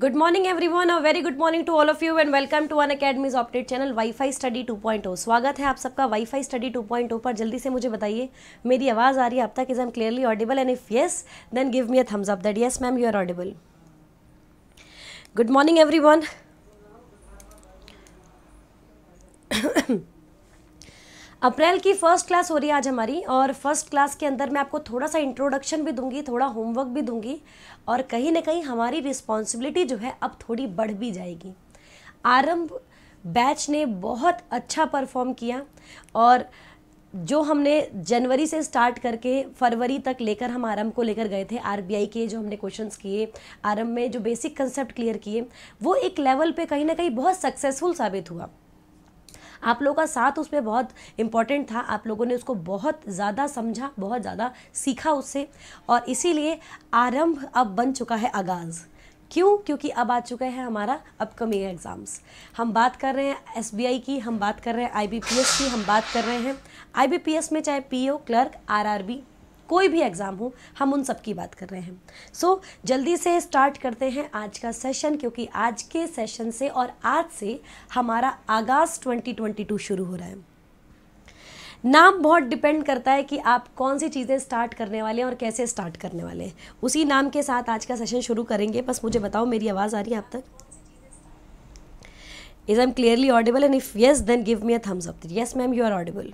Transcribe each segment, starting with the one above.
good morning everyone और very good morning to all of you and welcome to Unacademy's update channel WiFi study 2.0 स्वागत है आप सबका wifi study 2.0 पर जल्दी से मुझे बताइए मेरी आवाज़ आ रही है अब तक is am clearly audible and if yes then give me a thumbs up that yes ma'am you are audible good morning everyone April की फर्स्ट क्लास हो रही है आज हमारी और फर्स्ट क्लास के अंदर मैं आपको थोड़ा सा इंट्रोडक्शन भी दूंगी थोड़ा होमवर्क भी दूंगी और कहीं ना कहीं हमारी रिस्पॉन्सिबिलिटी जो है अब थोड़ी बढ़ भी जाएगी आरंभ बैच ने बहुत अच्छा परफॉर्म किया और जो हमने जनवरी से स्टार्ट करके फरवरी तक लेकर हम आरंभ को लेकर गए थे आरबीआई के जो हमने क्वेश्चंस किए आरंभ में जो बेसिक कंसेप्ट क्लियर किए वो एक लेवल पे कहीं ना कहीं बहुत सक्सेसफुल साबित हुआ आप लोगों का साथ उसमें बहुत इंपॉर्टेंट था आप लोगों ने उसको बहुत ज़्यादा समझा बहुत ज़्यादा सीखा उससे और इसीलिए आरंभ अब बन चुका है आगाज़ क्यों क्योंकि अब आ चुका है हमारा अपकमिंग एग्ज़ाम्स हम बात कर रहे हैं एसबीआई की हम बात कर रहे हैं आईबीपीएस की हम बात कर रहे हैं आईबीपीएस में चाहे पीओ क्लर्क आरआरबी कोई भी एग्ज़ाम हो हम उन सब की बात कर रहे हैं सो so, जल्दी से स्टार्ट करते हैं आज का सेशन क्योंकि आज के सेशन से और आज से हमारा आगाज़ 2022 शुरू हो रहा है नाम बहुत डिपेंड करता है कि आप कौन सी चीज़ें स्टार्ट करने वाले हैं और कैसे स्टार्ट करने वाले हैं उसी नाम के साथ आज का सेशन शुरू करेंगे बस मुझे बताओ मेरी आवाज़ आ रही है आप तक is I am clearly audible and if yes then give me a thumbs up yes ma'am you are audible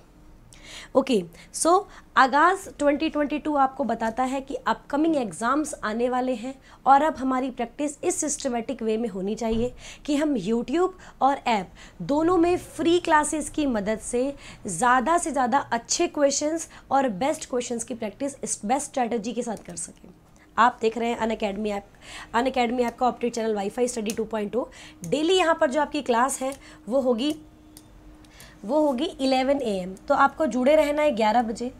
okay so आगाज़ 2022 आपको बताता है कि अपकमिंग एग्ज़ाम्स आने वाले हैं और अब हमारी प्रैक्टिस इस सिस्टमेटिक वे में होनी चाहिए कि हम यूट्यूब और ऐप दोनों में फ्री क्लासेस की मदद से ज़्यादा से ज़्यादा अच्छे क्वेश्चंस और बेस्ट क्वेश्चंस की प्रैक्टिस बेस्ट स्ट्रैटेजी के साथ कर सकें आप देख रहे हैं Unacademy app Unacademy app का operate channel WiFi study 2.0 daily यहाँ पर जो आपकी क्लास है वो होगी वो होगी 11 एम तो आपको जुड़े रहना है 11 बजे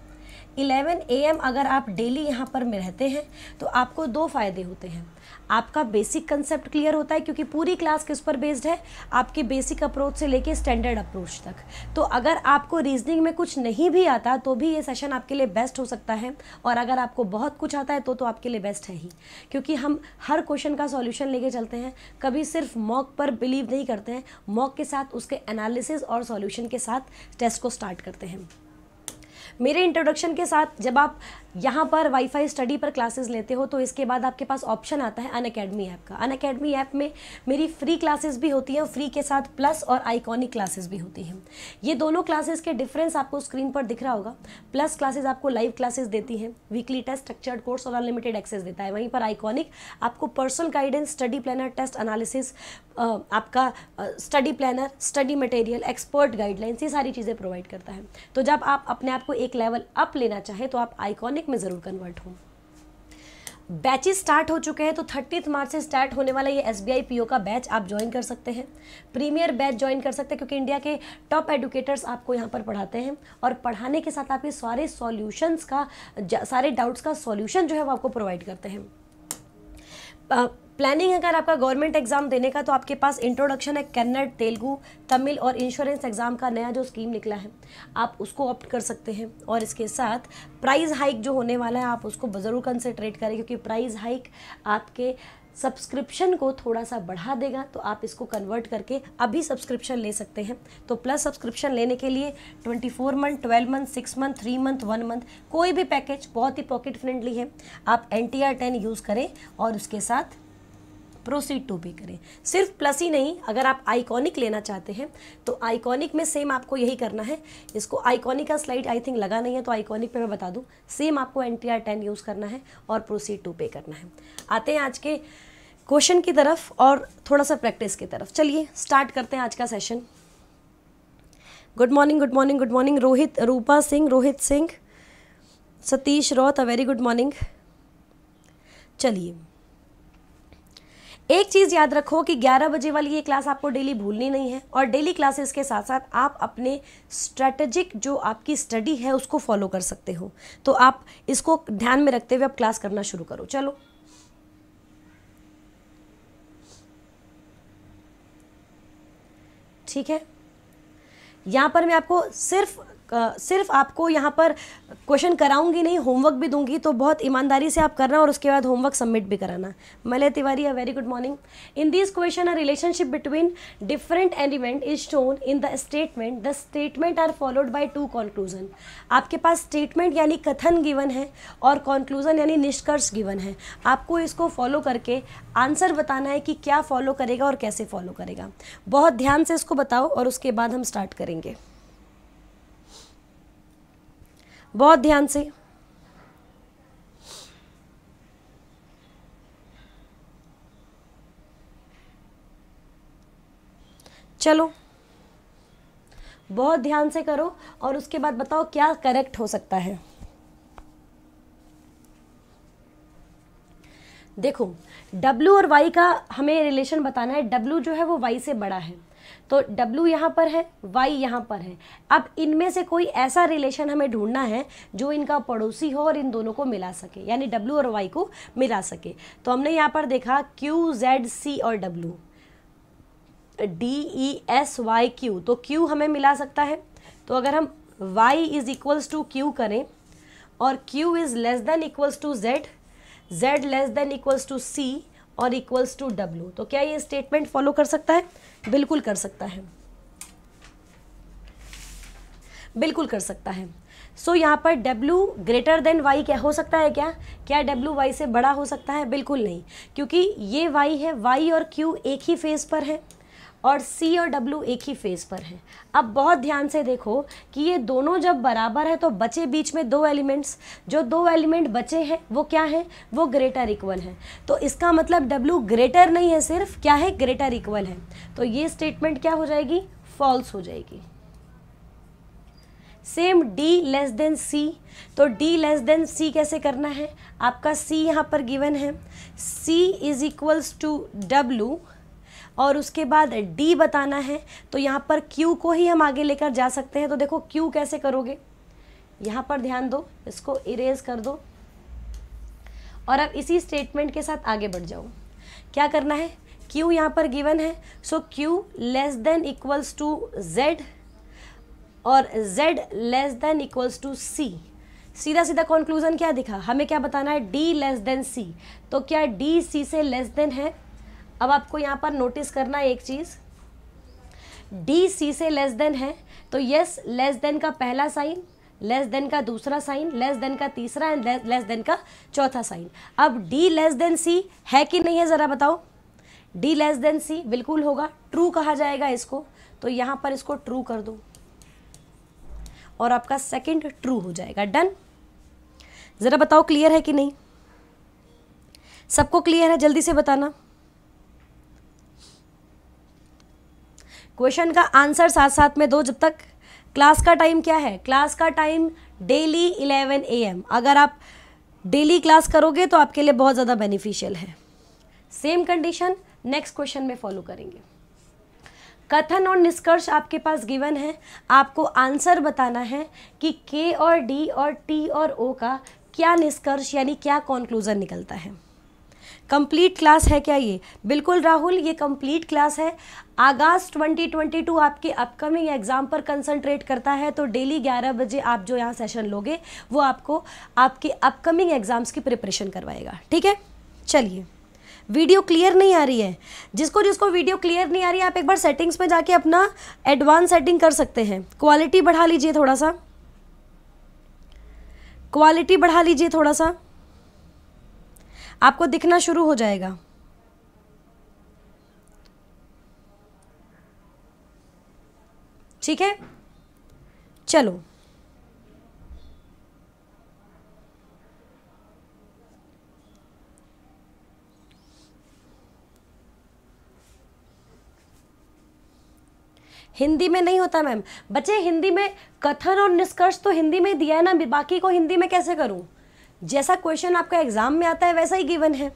11 एम अगर आप डेली यहाँ पर में रहते हैं तो आपको दो फ़ायदे होते हैं आपका बेसिक कंसेप्ट क्लियर होता है क्योंकि पूरी क्लास किस पर बेस्ड है आपके बेसिक अप्रोच से लेके स्टैंडर्ड अप्रोच तक तो अगर आपको रीजनिंग में कुछ नहीं भी आता तो भी ये सेशन आपके लिए बेस्ट हो सकता है और अगर आपको बहुत कुछ आता है तो तो आपके लिए बेस्ट है ही क्योंकि हम हर क्वेश्चन का सॉल्यूशन लेके चलते हैं कभी सिर्फ मॉक पर बिलीव नहीं करते हैं मॉक के साथ उसके एनालिसिस और सॉल्यूशन के साथ टेस्ट को स्टार्ट करते हैं मेरे इंट्रोडक्शन के साथ जब आप यहाँ पर वाईफाई स्टडी पर क्लासेस लेते हो तो इसके बाद आपके पास ऑप्शन आता है अन अकेडमी ऐप का अन अकेडमी ऐप में मेरी फ्री क्लासेस भी होती हैं फ्री के साथ प्लस और आइकॉनिक क्लासेस भी होती हैं ये दोनों क्लासेस के डिफरेंस आपको स्क्रीन पर दिख रहा होगा प्लस क्लासेस आपको लाइव क्लासेस देती हैं वीकली टेस्ट स्ट्रक्चर्ड कोर्स और अनलिमिटेड एक्सेस देता है वहीं पर आइकॉनिक आपको personal guidance study planner test analysis आपका study planner study material expert guidelines ये सारी चीज़ें प्रोवाइड करता है तो जब आप अपने आप को एक लेवल अप लेना चाहे तो आप आइकॉनिक में ज़रूर कन्वर्ट हो बैचेस स्टार्ट हो चुके हैं तो थर्टीथ मार्च से स्टार्ट होने वाला ये एस बी का बैच आप ज्वाइन कर सकते हैं प्रीमियर बैच ज्वाइन कर सकते हैं क्योंकि इंडिया के टॉप एडुकेटर्स आपको यहाँ पर पढ़ाते हैं और पढ़ाने के साथ आप ये सारे सॉल्यूशंस का सारे डाउट्स का सॉल्यूशन जो है वो आपको प्रोवाइड करते हैं प्लानिंग अगर आपका गवर्नमेंट एग्जाम देने का तो आपके पास इंट्रोडक्शन है कन्नड़ तेलुगु तमिल और इंश्योरेंस एग्जाम का नया जो स्कीम निकला है आप उसको ऑप्ट कर सकते हैं और इसके साथ प्राइस हाइक जो होने वाला है आप उसको ज़रूर कंसेंट्रेट करें क्योंकि प्राइस हाइक आपके सब्सक्रिप्शन को थोड़ा सा बढ़ा देगा तो आप इसको कन्वर्ट करके अभी सब्सक्रिप्शन ले सकते हैं तो प्लस सब्सक्रिप्शन लेने के लिए 24 month 12 month 6 month 3 month 1 month कोई भी पैकेज बहुत ही पॉकेट फ्रेंडली है आप एन टी यूज़ करें और उसके साथ प्रोसीड टू पे करें सिर्फ प्लस ही नहीं अगर आप आइकॉनिक लेना चाहते हैं तो आइकॉनिक में सेम आपको यही करना है इसको आइकॉनिक का स्लाइड आई थिंक लगा नहीं है तो आइकॉनिक पे मैं बता दूँ सेम आपको N T R ten use करना है और प्रोसीड टू पे करना है आते हैं आज के क्वेश्चन की तरफ और थोड़ा सा प्रैक्टिस की तरफ चलिए स्टार्ट करते हैं आज का session good morning good morning good morning Rohit Rupa Singh Rohit Singh Satish रोथ अ वेरी गुड मॉर्निंग चलिए एक चीज़ याद रखो कि 11 बजे वाली ये क्लास आपको डेली भूलनी नहीं है और डेली क्लासेस के साथ साथ आप अपने स्ट्रेटेजिक जो आपकी स्टडी है उसको फॉलो कर सकते हो तो आप इसको ध्यान में रखते हुए आप क्लास करना शुरू करो चलो ठीक है यहां पर मैं आपको सिर्फ सिर्फ आपको यहाँ पर क्वेश्चन कराऊंगी नहीं होमवर्क भी दूंगी तो बहुत ईमानदारी से आप करना और उसके बाद होमवर्क सबमिट भी कराना Malay Tiwari a very good morning in this question a relationship between different element is shown in the statement the statement are followed by two conclusion आपके पास स्टेटमेंट यानी कथन गिवन है और कॉन्क्लूजन यानी निष्कर्ष गिवन है आपको इसको फॉलो करके आंसर बताना है कि क्या फॉलो करेगा और कैसे फॉलो करेगा बहुत ध्यान से इसको बताओ और उसके बाद हम स्टार्ट करेंगे बहुत ध्यान से चलो बहुत ध्यान से करो और उसके बाद बताओ क्या करेक्ट हो सकता है देखो W और Y का हमें रिलेशन बताना है W जो है वो Y से बड़ा है तो W यहाँ पर है Y यहाँ पर है अब इनमें से कोई ऐसा रिलेशन हमें ढूंढना है जो इनका पड़ोसी हो और इन दोनों को मिला सके यानी W और Y को मिला सके तो हमने यहाँ पर देखा Q, Z, C और W D E S Y Q तो Q हमें मिला सकता है तो अगर हम Y is equals to Q करें और Q is less than equals to Z Z less than equals to C और इक्वल्स टू डब्ल्यू तो क्या ये स्टेटमेंट फॉलो कर सकता है बिल्कुल कर सकता है बिल्कुल कर सकता है सो so, यहाँ पर W ग्रेटर देन Y क्या हो सकता है क्या क्या W Y से बड़ा हो सकता है बिल्कुल नहीं क्योंकि ये Y है Y और Q एक ही फेज पर है और C और W एक ही फेज़ पर है अब बहुत ध्यान से देखो कि ये दोनों जब बराबर है तो बचे बीच में दो एलिमेंट्स जो दो एलिमेंट बचे हैं वो क्या हैं वो ग्रेटर इक्वल हैं तो इसका मतलब W ग्रेटर नहीं है सिर्फ क्या है ग्रेटर इक्वल है तो ये स्टेटमेंट क्या हो जाएगी फॉल्स हो जाएगी same d less than c तो d लेस देन c कैसे करना है आपका c यहाँ पर गिवन है c is equals to W और उसके बाद डी बताना है तो यहाँ पर क्यू को ही हम आगे लेकर जा सकते हैं तो देखो क्यू कैसे करोगे यहाँ पर ध्यान दो इसको इरेज कर दो और अब इसी स्टेटमेंट के साथ आगे बढ़ जाओ क्या करना है क्यू यहाँ पर गिवन है so Q less than equals to Z और z less than equals to c सीधा सीधा कंक्लूजन क्या दिखा हमें क्या बताना है d लेस देन c तो क्या d c से लेस देन है अब आपको यहाँ पर नोटिस करना है एक चीज़ डी सी से लेस देन है तो यस लेस देन का पहला साइन लेस देन का दूसरा साइन लेस देन का तीसरा एंड लेस देन का चौथा साइन अब डी लेस देन सी है कि नहीं है ज़रा बताओ डी लेस देन सी बिल्कुल होगा ट्रू कहा जाएगा इसको तो यहाँ पर इसको ट्रू कर दो और आपका सेकंड ट्रू हो जाएगा डन ज़रा बताओ क्लियर है कि नहीं सबको क्लियर है जल्दी से बताना क्वेश्चन का आंसर साथ साथ में दो जब तक क्लास का टाइम क्या है क्लास का time daily eleven A M अगर आप डेली क्लास करोगे तो आपके लिए बहुत ज़्यादा बेनिफिशियल है सेम कंडीशन नेक्स्ट क्वेश्चन में फॉलो करेंगे कथन और निष्कर्ष आपके पास गिवन है आपको आंसर बताना है कि के और डी और टी और ओ का क्या निष्कर्ष यानी क्या कॉन्क्लूज़न निकलता है कंप्लीट क्लास है क्या ये बिल्कुल राहुल ये कंप्लीट क्लास है अगस्त 2022 आपके अपकमिंग एग्ज़ाम पर कंसंट्रेट करता है तो डेली 11 बजे आप जो यहाँ सेशन लोगे वो आपको आपके अपकमिंग एग्ज़ाम्स की प्रिपरेशन करवाएगा ठीक है चलिए वीडियो क्लियर नहीं आ रही है जिसको जिसको वीडियो क्लियर नहीं आ रही है आप एक बार सेटिंग्स में जाके अपना एडवांस सेटिंग कर सकते हैं क्वालिटी बढ़ा लीजिए थोड़ा सा क्वालिटी बढ़ा लीजिए थोड़ा सा आपको दिखना शुरू हो जाएगा ठीक है चलो हिंदी में नहीं होता मैम बच्चे हिंदी में कथन और निष्कर्ष तो हिंदी में दिया है ना बाकी को हिंदी में कैसे करूं जैसा क्वेश्चन आपका एग्जाम में आता है वैसा ही गिवन है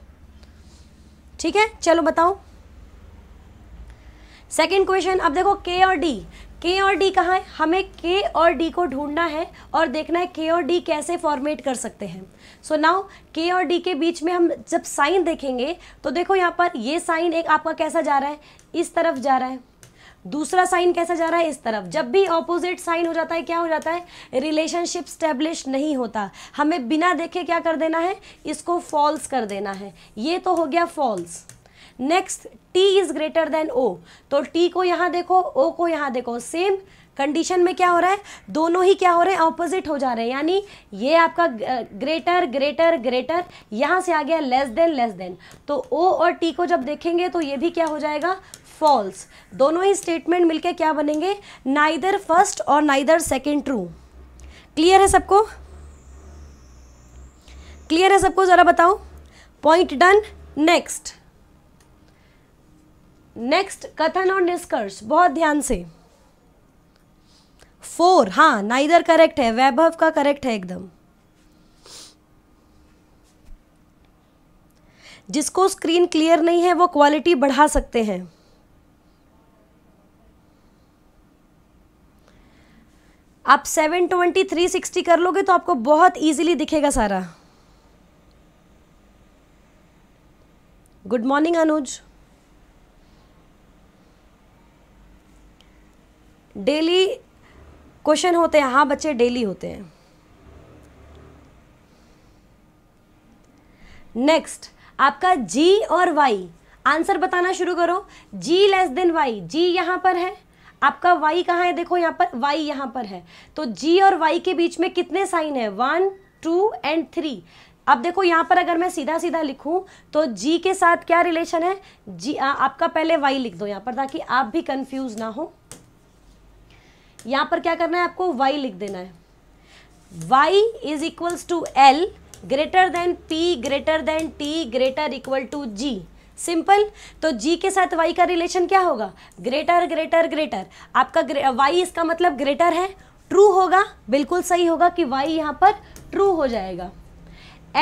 ठीक है चलो बताओ सेकेंड क्वेश्चन अब देखो के और डी के और डी कहाँ है हमें के और डी को ढूंढना है और देखना है के और डी कैसे फॉर्मेट कर सकते हैं सो नाउ के और डी के बीच में हम जब साइन देखेंगे तो देखो यहाँ पर ये साइन एक आपका कैसा जा रहा है इस तरफ जा रहा है दूसरा साइन कैसा जा रहा है इस तरफ जब भी ऑपोजिट साइन हो जाता है क्या हो जाता है रिलेशनशिप स्टेब्लिश नहीं होता हमें बिना देखे क्या कर देना है इसको फॉल्स कर देना है ये तो हो गया false next T is greater than O तो टी को यहाँ देखो ओ को यहाँ देखो सेम कंडीशन में क्या हो रहा है दोनों ही क्या हो रहे हैं ऑपोजिट हो जा रहे हैं यानी ये आपका ग्रेटर ग्रेटर ग्रेटर यहाँ से आ गया लेस देन लेस देन तो ओ और टी को जब देखेंगे तो ये भी क्या हो जाएगा फॉल्स दोनों ही स्टेटमेंट मिलकर क्या बनेंगे नाइदर फर्स्ट और नाइदर सेकेंड ट्रू क्लियर है सबको क्लियर है सबको ज़रा बताओ पॉइंट डन नेक्स्ट नेक्स्ट कथन और निष्कर्ष बहुत ध्यान से फोर हाँ नाइदर करेक्ट है वैभव का करेक्ट है एकदम जिसको स्क्रीन क्लियर नहीं है वो क्वालिटी बढ़ा सकते हैं आप सेवन ट्वेंटी थ्री सिक्सटी कर लोगे तो आपको बहुत ईजिली दिखेगा सारा good morning Anuj daily question होते हैं हाँ बच्चे डेली होते हैं नेक्स्ट आपका जी और वाई आंसर बताना शुरू करो G less than Y G यहां पर है आपका वाई कहाँ है देखो यहाँ पर वाई यहाँ पर है तो जी और वाई के बीच में कितने साइन है वन टू एंड थ्री अब देखो यहाँ पर अगर मैं सीधा सीधा लिखूँ तो जी के साथ क्या रिलेशन है जी आ, आपका पहले वाई लिख दो यहाँ पर ताकि आप भी कंफ्यूज ना हो यहाँ पर क्या करना है आपको वाई लिख देना है Y is equals to L greater than P greater than T greater equal to G simple तो जी के साथ वाई का रिलेशन क्या होगा ग्रेटर ग्रेटर ग्रेटर आपका वाई uh, इसका मतलब ग्रेटर है ट्रू होगा बिल्कुल सही होगा कि वाई यहाँ पर ट्रू हो जाएगा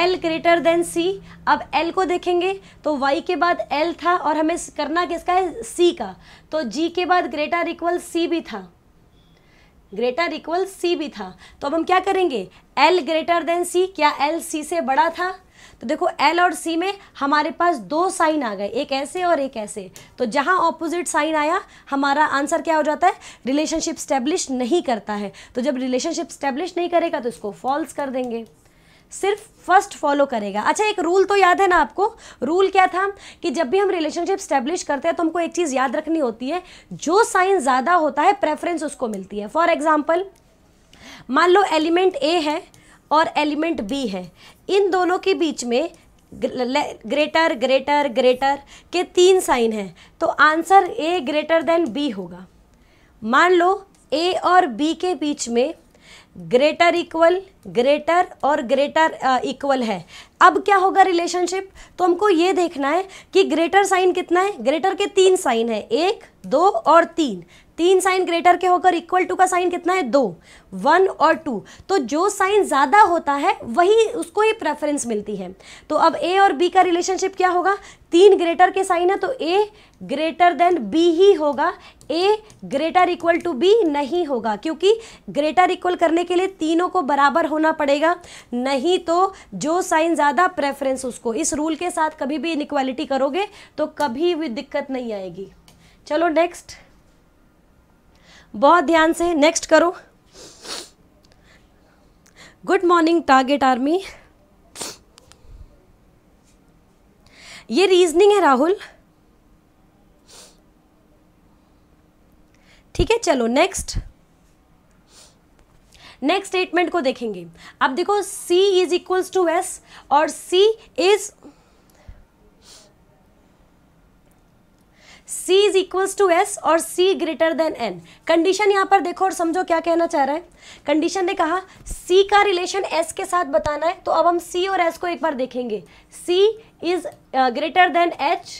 एल ग्रेटर देन सी अब एल को देखेंगे तो वाई के बाद एल था और हमें करना किसका है सी का तो जी के बाद ग्रेटर इक्वल सी भी था ग्रेटर इक्वल सी भी था तो अब हम क्या करेंगे एल ग्रेटर देन सी क्या एल सी से बड़ा था तो देखो एल और सी में हमारे पास दो साइन आ गए एक ऐसे और एक ऐसे तो जहाँ ऑपोजिट साइन आया हमारा आंसर क्या हो जाता है रिलेशनशिप स्टैब्लिश नहीं करता है तो जब रिलेशनशिप स्टैब्लिश नहीं करेगा तो इसको फॉल्स कर देंगे सिर्फ फर्स्ट फॉलो करेगा अच्छा एक रूल तो याद है ना आपको रूल क्या था कि जब भी हम रिलेशनशिप स्टैब्लिश करते हैं तो हमको एक चीज़ याद रखनी होती है जो साइन ज़्यादा होता है प्रेफरेंस उसको मिलती है फॉर एग्जाम्पल मान लो एलिमेंट ए है और एलिमेंट बी है इन दोनों के बीच में ग्रेटर ग्रेटर ग्रेटर के तीन साइन हैं तो answer A greater than B होगा मान लो ए और बी के बीच में ग्रेटर इक्वल ग्रेटर और ग्रेटर इक्वल है अब क्या होगा रिलेशनशिप तो हमको ये देखना है कि ग्रेटर साइन कितना है ग्रेटर के तीन साइन है एक दो और तीन तीन साइन ग्रेटर के होकर इक्वल टू का साइन कितना है दो वन और टू तो जो साइन ज़्यादा होता है वही उसको ही प्रेफरेंस मिलती है तो अब ए और बी का रिलेशनशिप क्या होगा तीन ग्रेटर के साइन है तो ए ग्रेटर देन बी ही होगा A greater equal to B नहीं होगा क्योंकि ग्रेटर इक्वल करने के लिए तीनों को बराबर होना पड़ेगा नहीं तो जो साइन ज़्यादा प्रेफरेंस उसको इस रूल के साथ कभी भी इनक्वालिटी करोगे तो कभी भी दिक्कत नहीं आएगी चलो नेक्स्ट बहुत ध्यान से नेक्स्ट करो गुड मॉर्निंग टारगेट आर्मी ये रीजनिंग है राहुल ठीक है चलो नेक्स्ट नेक्स्ट स्टेटमेंट को देखेंगे अब देखो C is equals to S और C is C is equals to S और C greater than n condition यहाँ पर देखो और समझो क्या कहना चाह रहा है कंडीशन ने कहा C का रिलेशन S के साथ बताना है तो अब हम C और S को एक बार देखेंगे C is greater than H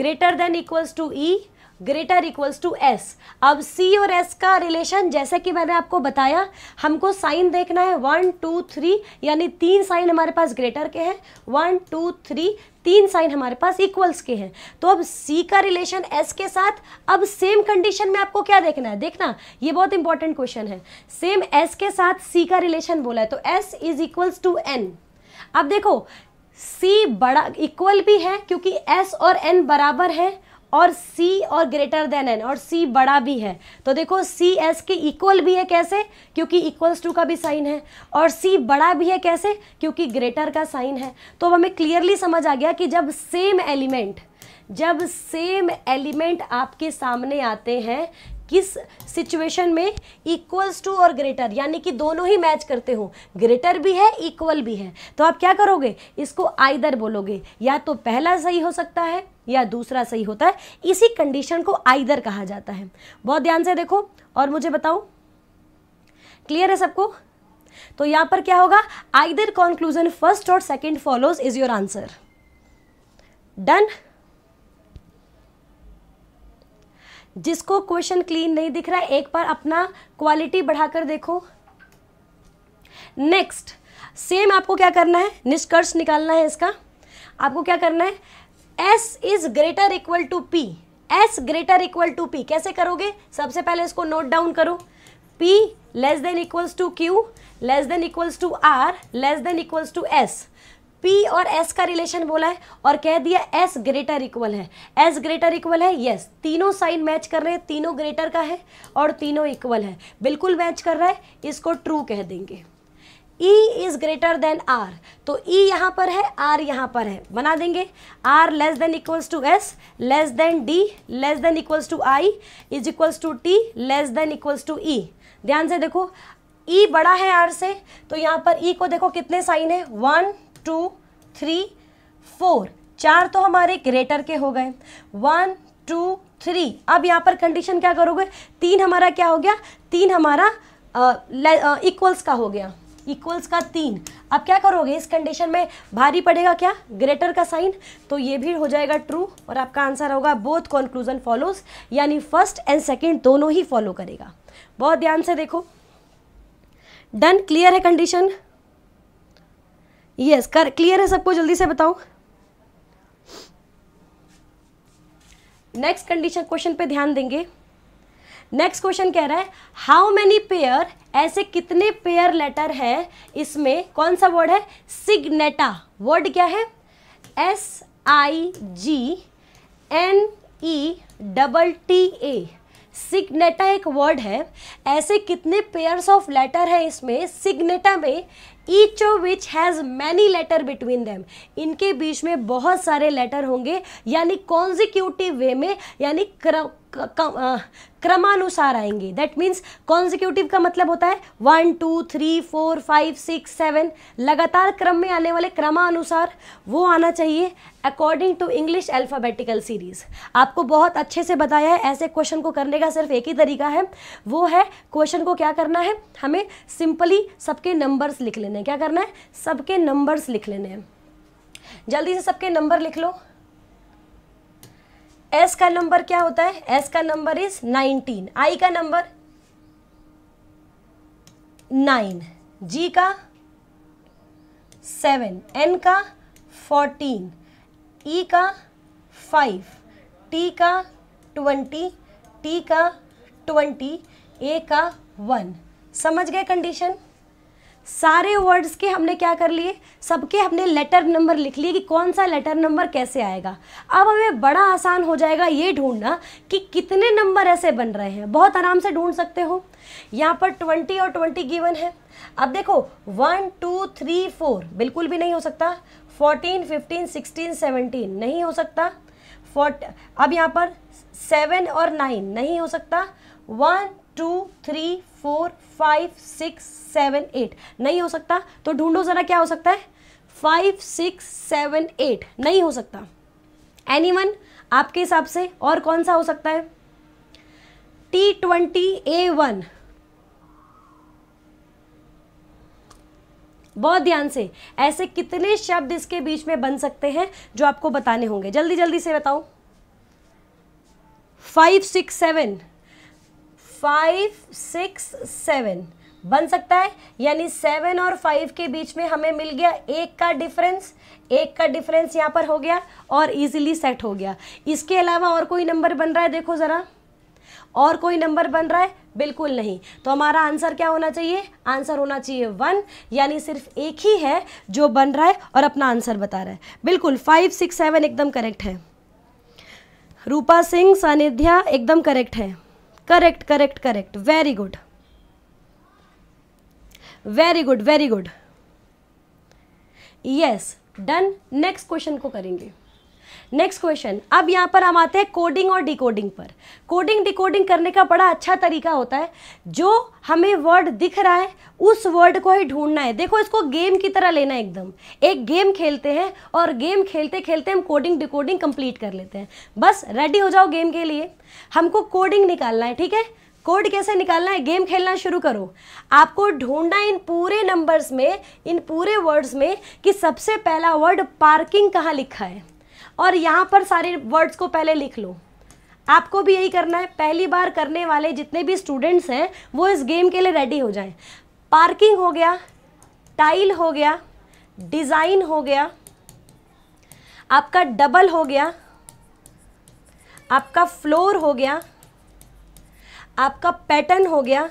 greater than equals to E greater equals to S अब सी और एस का रिलेशन जैसे कि मैंने आपको बताया हमको साइन देखना है वन टू थ्री यानी तीन साइन हमारे पास ग्रेटर के हैं वन टू थ्री तीन साइन हमारे पास इक्वल्स के हैं तो अब सी का रिलेशन एस के साथ अब सेम कंडीशन में आपको क्या देखना है देखना ये बहुत इंपॉर्टेंट क्वेश्चन है सेम एस के साथ सी का रिलेशन बोला है तो S is equals to N अब देखो सी बड़ा इक्वल भी है क्योंकि एस और एन बराबर है और C और ग्रेटर देन n और C बड़ा भी है तो देखो C S के इक्वल भी है कैसे क्योंकि इक्वल्स टू का भी साइन है और C बड़ा भी है कैसे क्योंकि ग्रेटर का साइन है तो हमें क्लियरली समझ आ गया कि जब सेम एलिमेंट जब सेम एलिमेंट आपके सामने आते हैं किस सिचुएशन में इक्वल्स टू और ग्रेटर यानी कि दोनों ही मैच करते हो ग्रेटर भी है इक्वल भी है तो आप क्या करोगे इसको आइदर बोलोगे या तो पहला सही हो सकता है या दूसरा सही होता है इसी कंडीशन को आइदर कहा जाता है बहुत ध्यान से देखो और मुझे बताओ क्लियर है सबको तो यहां पर क्या होगा आइदर कॉन्क्लूजन फर्स्ट और second follows is your answer done जिसको क्वेश्चन क्लीन नहीं दिख रहा है एक बार अपना क्वालिटी बढ़ाकर देखो नेक्स्ट सेम आपको क्या करना है निष्कर्ष निकालना है इसका आपको क्या करना है S is greater equal to P S greater equal to P कैसे करोगे सबसे पहले इसको नोट डाउन करो P less than equals to Q less than equals to R less than equals to S P और एस का relation बोला है और कह दिया एस ग्रेटर इक्वल है एस ग्रेटर इक्वल है यस तीनों साइन मैच कर रहे हैं तीनों ग्रेटर का है और तीनों इक्वल है बिल्कुल मैच कर रहा है इसको ट्रू कह देंगे E is greater than R तो ई e यहाँ पर है आर यहाँ पर है बना देंगे R less than equals to S less than D less than equals to I is equals to T less than equals to E ध्यान से देखो ई e बड़ा है आर से तो यहाँ पर ई e को देखो कितने साइन है वन टू थ्री फोर चार तो हमारे ग्रेटर के हो गए वन टू थ्री अब यहाँ पर कंडीशन क्या करोगे तीन हमारा क्या हो गया तीन हमारा इक्वल्स का हो गया इक्वल्स का तीन अब क्या करोगे इस कंडीशन में भारी पड़ेगा क्या ग्रेटर का साइन तो ये भी हो जाएगा ट्रू और आपका आंसर होगा बोथ कॉन्क्लूजन फॉलोज यानी फर्स्ट एंड सेकेंड दोनों ही फॉलो करेगा बहुत ध्यान से देखो डन क्लियर है कंडीशन यस कर क्लियर है सबको जल्दी से बताओ नेक्स्ट कंडीशन क्वेश्चन पे ध्यान देंगे नेक्स्ट क्वेश्चन कह रहा है हाउ मैनी पेयर ऐसे कितने पेयर लेटर है इसमें कौन सा वर्ड है सिग्नेटा वर्ड क्या है S I G N E double T A signetta एक वर्ड है ऐसे कितने पेयर्स ऑफ लेटर है इसमें सिग्नेटा में each of which has many letter between them इनके बीच में बहुत सारे लेटर होंगे यानी कॉन्जिक्यूटिव वे में यानी क्रमानुसार आएंगे दैट मीन्स कॉन्जिक्यूटिव का मतलब होता है one two three four five six seven लगातार क्रम में आने वाले क्रमानुसार वो आना चाहिए according to English alphabetical series आपको बहुत अच्छे से बताया है ऐसे क्वेश्चन को करने का सिर्फ एक ही तरीका है वो है क्वेश्चन को क्या करना है हमें सिंपली सबके नंबर्स लिख लेने हैं क्या करना है सबके नंबर्स लिख लेने हैं जल्दी से सबके नंबर लिख लो एस का नंबर क्या होता है एस का नंबर इज नाइनटीन आई का नंबर नाइन जी का सेवन एन का फोर्टीन ई e का फाइव टी का ट्वेंटी टी का ट्वेंटी ए का वन समझ गए कंडीशन सारे वर्ड्स के हमने क्या कर लिए सबके हमने लेटर नंबर लिख लिए कि कौन सा लेटर नंबर कैसे आएगा अब हमें बड़ा आसान हो जाएगा ये ढूंढना कि कितने नंबर ऐसे बन रहे हैं बहुत आराम से ढूंढ सकते हो यहाँ पर ट्वेंटी और ट्वेंटी गिवन है अब देखो वन टू थ्री फोर बिल्कुल भी नहीं हो सकता फोर्टीन फिफ्टीन सिक्सटीन सेवनटीन नहीं हो सकता फोर्ट अब यहाँ पर सेवन और नाइन नहीं हो सकता one two three four five six seven eight नहीं हो सकता तो ढूंढो ज़रा क्या हो सकता है फाइव सिक्स सेवन एट नहीं हो सकता एनी वन आपके हिसाब से और कौन सा हो सकता है टी ट्वेंटी ए वन बहुत ध्यान से ऐसे कितने शब्द इसके बीच में बन सकते हैं जो आपको बताने होंगे जल्दी जल्दी से बताओ five six seven five six seven बन सकता है यानी सेवन और फाइव के बीच में हमें मिल गया एक का डिफरेंस एक का डिफरेंस यहाँ पर हो गया और इजीली सेट हो गया इसके अलावा और कोई नंबर बन रहा है देखो ज़रा और कोई नंबर बन रहा है बिल्कुल नहीं तो हमारा आंसर क्या होना चाहिए आंसर होना चाहिए वन यानी सिर्फ एक ही है जो बन रहा है और अपना आंसर बता रहा है बिल्कुल फाइव सिक्स सेवन एकदम करेक्ट है रूपा सिंह सानिध्या एकदम करेक्ट है correct correct correct very good very good very good yes done next question को करेंगे नेक्स्ट क्वेश्चन अब यहाँ पर हम आते हैं कोडिंग और डिकोडिंग पर कोडिंग डिकोडिंग करने का बड़ा अच्छा तरीका होता है जो हमें वर्ड दिख रहा है उस वर्ड को ही ढूंढना है देखो इसको गेम की तरह लेना एकदम एक गेम खेलते हैं और गेम खेलते खेलते हम कोडिंग डिकोडिंग कंप्लीट कर लेते हैं बस रेडी हो जाओ गेम के लिए हमको कोडिंग निकालना है ठीक है कोड कैसे निकालना है गेम खेलना शुरू करो आपको ढूंढना इन पूरे नंबर्स में इन पूरे वर्ड्स में कि सबसे पहला वर्ड पार्किंग कहाँ लिखा है और यहाँ पर सारे वर्ड्स को पहले लिख लो आपको भी यही करना है पहली बार करने वाले जितने भी स्टूडेंट्स हैं वो इस गेम के लिए रेडी हो जाएं पार्किंग हो गया टाइल हो गया डिज़ाइन हो गया आपका डबल हो गया आपका फ्लोर हो गया आपका पैटर्न हो गया